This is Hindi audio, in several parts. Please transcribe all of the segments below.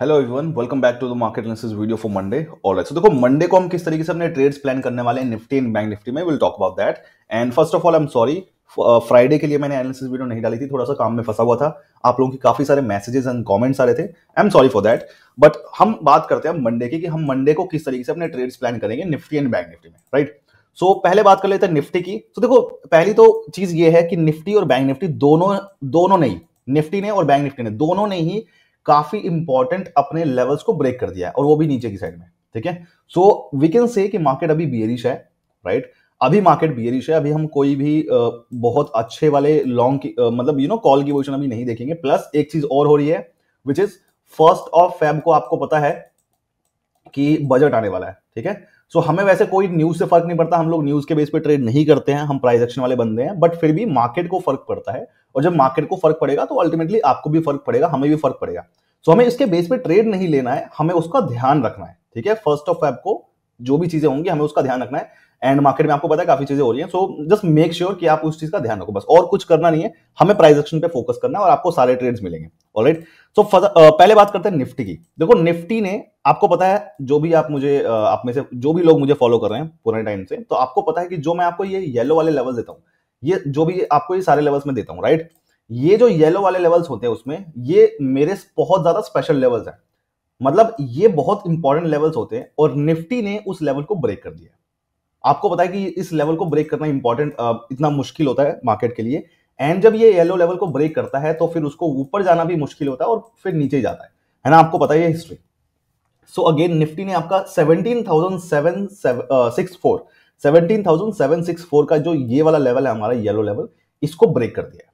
Hello everyone welcome back to the market analysis video for Monday alright so देखो मंडे को हम किस तरीके से अपने ट्रेड्स प्लान करने वाले हैं निफ्टी एंड बैंक निफ्टी में will talk about that and first of all I am sorry Friday के लिए मैंने एनालिसिस वीडियो नहीं डाली थी थोड़ा सा काम में फंसा हुआ था आप लोगों के काफी सारे मैसेजेस एंड कॉमेंट्स आ रहे थे I am sorry for that but हम बात करते हैं मंडे की कि हम मंडे को किस तरीके से अपने ट्रेड्स प्लान करेंगे निफ्टी एंड बैंक निफ्टी में राइट right? सो so, पहले बात कर लेते हैं निफ्टी की तो so, देखो पहली तो चीज ये है कि निफ्टी और बैंक निफ्टी दोनों दोनों नहीं निफ्टी ने और बैंक निफ्टी ने दोनों ने ही काफी इंपॉर्टेंट अपने लेवल्स को ब्रेक कर दिया है और वो भी नीचे की साइड में ठीक है सो वी कैन से कि मार्केट अभी बियरिश है राइट right? अभी मार्केट बियरिश है अभी हम कोई भी बहुत अच्छे वाले लॉन्ग की मतलब यू नो कॉल की पोजिशन अभी नहीं देखेंगे प्लस एक चीज और हो रही है which is first of Feb को आपको पता है कि बजट आने वाला है ठीक है सो so, हमें वैसे कोई न्यूज से फर्क नहीं पड़ता हम लोग न्यूज के बेस पे ट्रेड नहीं करते हैं हम प्राइस एक्शन वाले बंदे हैं बट फिर भी मार्केट को फर्क पड़ता है और जब मार्केट को फर्क पड़ेगा तो अल्टीमेटली आपको भी फर्क पड़ेगा हमें भी फर्क पड़ेगा सो हमें इसके बेस पे ट्रेड नहीं लेना है हमें उसका ध्यान रखना है ठीक है फर्स्ट ऑफ आपको को जो भी चीजें होंगी हमें उसका ध्यान रखना है एंड मार्केट में आपको पता है काफी चीजें हो रही हैं सो जस्ट मेक श्योर कि आप उस चीज का ध्यान रखो बस और कुछ करना नहीं है हमें प्राइस एक्शन पे फोकस करना है और आपको सारे ट्रेड्स मिलेंगे राइट सो पहले बात करते हैं निफ्टी की देखो निफ्टी ने आपको पता है जो भी आप मुझे आप में से जो भी लोग मुझे फॉलो कर रहे हैं पुराने टाइम से तो आपको पता है कि जो मैं आपको ये येलो वाले लेवल देता हूँ ये जो भी आपको ये सारे लेवल्स में देता हूँ राइट ये जो येलो वाले लेवल्स होते हैं उसमें ये मेरे बहुत ज्यादा स्पेशल लेवल्स हैं मतलब ये बहुत इंपॉर्टेंट लेवल्स होते हैं और निफ्टी ने उस लेवल को ब्रेक कर दिया आपको पता है कि इस लेवल को ब्रेक करना इंपॉर्टेंट इतना मुश्किल होता है मार्केट के लिए एंड जब ये येलो लेवल को ब्रेक करता है तो फिर उसको ऊपर जाना भी मुश्किल होता है और फिर नीचे ही जाता है है ना आपको पता ही है हिस्ट्री सो अगेन निफ्टी ने आपका seventeen thousand seven six four 17,764 का जो ये वाला लेवल है हमारा येलो लेवल इसको ब्रेक कर दिया है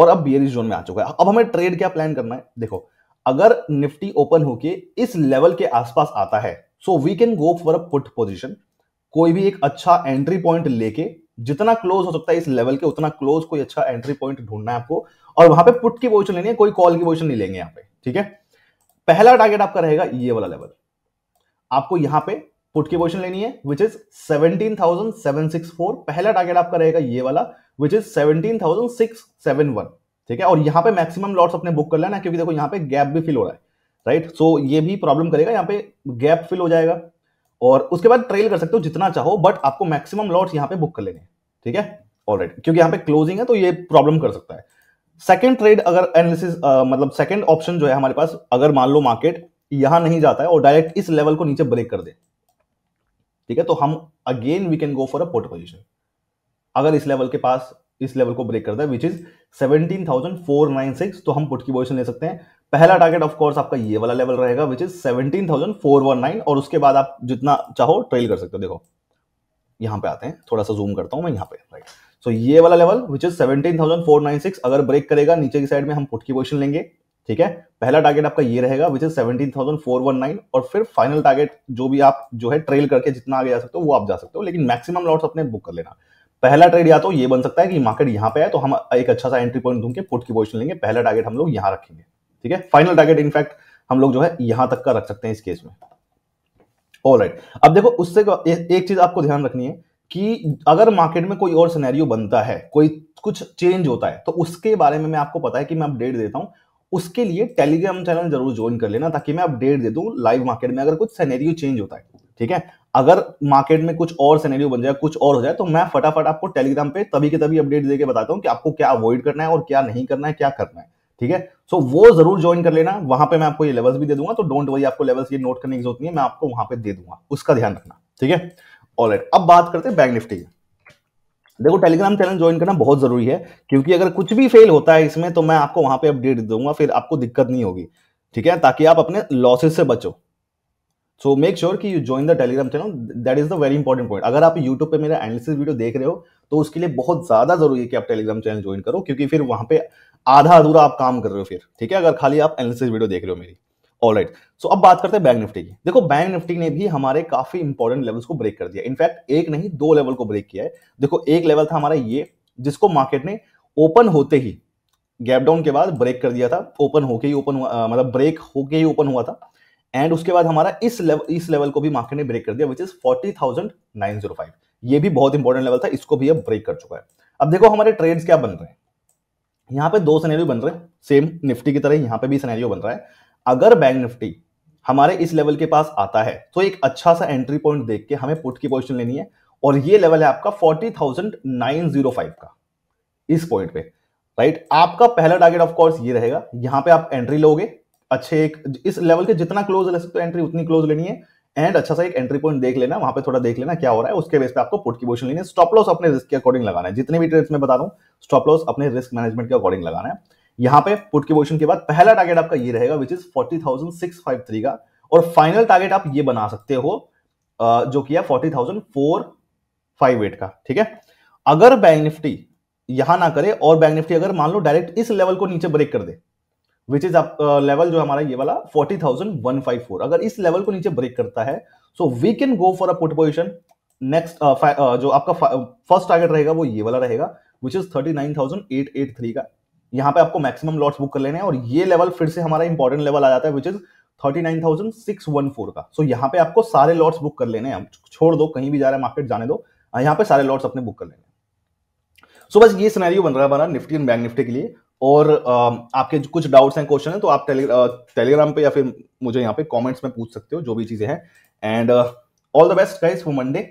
और अब बियरिश जोन में आ चुका है अब हमें ट्रेड क्या प्लान करना है देखो अगर निफ्टी ओपन होके इस लेवल के आसपास आता है so we can go for a put position कोई भी एक अच्छा एंट्री पॉइंट लेके जितना क्लोज हो सकता है इस लेवल के उतना क्लोज कोई अच्छा एंट्री पॉइंट ढूंढना है आपको और वहां पे पुट की पोजिशन लेनी है कोई कॉल की पोजिशन नहीं लेंगे यहाँ पे ठीक है पहला टारगेट आपका रहेगा ये वाला लेवल आपको यहां पे पुट की पोजिशन लेनी है विच इज 17,764 पहला टारगेट आपका रहेगा ये वाला विच इज वन ठीक है और यहाँ पे मैक्सिमम लॉट्स अपने बुक कर लेना क्योंकि देखो यहाँ पे गैप भी फिल हो रहा है राइट right? सो so, ये भी प्रॉब्लम करेगा यहाँ पे गैप फिल हो जाएगा और उसके बाद ट्रेल कर सकते हो जितना चाहो बट आपको मैक्सिमम लॉट्स यहाँ पे बुक कर लेने ठीक है ऑलराइट right. क्योंकि यहाँ पे क्लोजिंग है तो ये प्रॉब्लम कर सकता है सेकंड ट्रेड अगर एनालिसिस मतलब सेकेंड ऑप्शन जो है हमारे पास अगर मान लो मार्केट यहाँ नहीं जाता है और डायरेक्ट इस लेवल को नीचे ब्रेक कर दे ठीक है तो हम again we can go for a put position अगर इस लेवल के पास इस लेवल को ब्रेक करता है which is seventeen thousand four nine six तो हम पुट की पोजिशन ले सकते हैं पहला टारगेट ऑफ कोर्स आपका ये वाला लेवल रहेगा which is seventeen thousand four one nine और उसके बाद आप जितना चाहो ट्रेल कर सकते हो देखो यहां पे आते हैं थोड़ा सा जूम करता हूं मैं यहां पे राइट सो so, ये वाला level which is seventeen thousand four nine six अगर ब्रेक करेगा नीचे की साइड में हम पुट की पोजिशन लेंगे ठीक है पहला टारगेट आपका ये रहेगा which is seventeen thousand four one nine और फिर फाइनल टारगेट जो भी आप जो है ट्रेल करके जितना आगे जा सकते हो वो आप जा सकते हो लेकिन मैक्सिमम लॉट्स अपने बुक कर लेना पहला ट्रेड या तो ये बन सकता है कि मार्केट यहाँ पे है तो हम एक अच्छा सा एंट्री पॉइंट ढूंढ के पुट की पोजिशन लेंगे पहला टारगेट हम लोग यहाँ रखेंगे ठीक है फाइनल टारगेट इनफैक्ट हम लोग जो है यहां तक का रख सकते हैं इस केस में ऑल right. अब देखो उससे एक चीज आपको ध्यान रखनी है कि अगर मार्केट में कोई और सिनेरियो बनता है कोई कुछ चेंज होता है तो उसके बारे में मैं आपको पता है कि मैं अपडेट देता हूं उसके लिए टेलीग्राम चैनल जरूर ज्वाइन कर लेना ताकि मैं अपडेट दे दूं लाइव मार्केट में अगर कुछ सिनेरियो चेंज होता है ठीक है अगर मार्केट में कुछ और सिनेरियो बन जाए कुछ और हो जाए तो मैं फटाफट आपको टेलीग्राम पे तभी के तभी अपडेट देकर बताता हूँ कि आपको क्या अवॉइड करना है और क्या नहीं करना है क्या करना है ठीक है सो वो जरूर ज्वाइन कर लेना वहां पर मैं आपको ये लेवल्स भी दे दूंगा तो डोंट वरी आपको लेवल्स ये नोट करने की जरूरत नहीं है मैं आपको वहां पर दे दूंगा उसका ध्यान रखना ठीक है ऑलराइट अब बात करते हैं बैंक निफ्टी की देखो टेलीग्राम चैनल ज्वाइन करना बहुत जरूरी है क्योंकि अगर कुछ भी फेल होता है इसमें तो मैं आपको वहां पे अपडेट दूंगा फिर आपको दिक्कत नहीं होगी ठीक है ताकि आप अपने लॉसेस से बचो सो मेक श्योर कि you join the Telegram channel that is the very important point अगर आप यूट्यूब पे मेरा एनालिसिस वीडियो देख रहे हो तो उसके लिए बहुत ज्यादा जरूरी है कि आप टेलीग्राम चैनल ज्वाइन करो क्योंकि फिर वहां पे आधा अधूरा आप काम कर रहे हो फिर ठीक है अगर खाली आप एनालिसिस वीडियो देख रहे हो मेरी राइट सो अब बात करते हैं बैंक निफ्टी की देखो बैंक निफ्टी ने भी हमारे काफी इंपॉर्टेंट लेवल्स को ब्रेक कर दिया इनफैक्ट एक नहीं दो लेवल को ब्रेक किया है देखो एक लेवल था हमारा ये जिसको मार्केट ने ओपन होते ही गैप डाउन के बाद ब्रेक कर दिया था ओपन होके ही ओपन मतलब ब्रेक होके ही ओपन हुआ था एंड उसके बाद हमारा इस लेवल इस लेवल को भी मार्केट ने ब्रेक कर दिया which is forty thousand nine zero five ये भी बहुत इंपॉर्टेंट लेवल था इसको भी अब ब्रेक कर चुका है अब देखो हमारे ट्रेड्स क्या बन रहे हैं यहाँ पे दो सिनेरियो बन रहे हैं सेम निफ्टी की तरह यहाँ पे भी सिनेरियो बन रहा है अगर बैंक निफ्टी हमारे इस लेवल के पास आता है तो एक अच्छा सा एंट्री पॉइंट देख के हमें पुट की पोजिशन लेनी है और ये लेवल है आपका forty thousand nine zero five का इस पॉइंट पे राइट आपका पहला टारगेट ऑफ कोर्स ये रहेगा यहां पे आप एंट्री लोगे अच्छे एक इस लेवल के जितना क्लोज ले सकते हो एंट्री उतनी क्लोज लेनी है एंड अच्छा सा एक एंट्री पॉइंट देख लेना वहां पे थोड़ा देख लेना क्या हो रहा है उसके बेस पे आपको पुट की पोजिशन लेनी है स्टॉप लॉस अपने रिस्क के अकॉर्डिंग लगाना है जितने भी ट्रेड्स में बता रहा हूँ स्टॉप लॉस अपने रिस्क मैनेजमेंट के अकॉर्डिंग लगाना है यहां पे पुट के पोजिशन के बाद पहला टारगेट आपका ये रहेगा विच इज फोर्टी का और फाइनल टारगेट आप ये बना सकते हो जो किया फोर्टी थाउजेंड का ठीक है अगर बैंक निफ्टी यहां ना करे और बैंक निफ्टी अगर मान लो डायरेक्ट इस लेवल को नीचे ब्रेक कर दे विच इज आप लेवल जो हमारा ये वाला 40,154 अगर इस लेवल को नीचे ब्रेक करता है so we can go for a put position next जो आपका फर्स्ट टारगेट रहेगा वो ये वाला रहेगा विच इज थर्टी का यहाँ पे आपको मैक्सिमम लॉट्स बुक कर लेने हैं और ये लेवल फिर से हमारा इंपॉर्टेंट लेवल आ जाता है which is thirty nine thousand six one four का सो so, यहाँ पे आपको सारे लॉट्स बुक कर लेने हैं छोड़ दो कहीं भी जा रहे हैं मार्केट जाने दो हाँ, यहाँ पे सारे लॉट्स अपने बुक कर लेने सो so, बस ये सिनेरियो बन रहा है बना निफ्टी एंड बैंक निफ्टी के लिए और आपके कुछ डाउट्स हैं क्वेश्चन हैं तो आप टेली टेलीग्राम पे या फिर मुझे यहाँ पे कमेंट्स में पूछ सकते हो जो भी चीज़ें हैं and all the best guys for Monday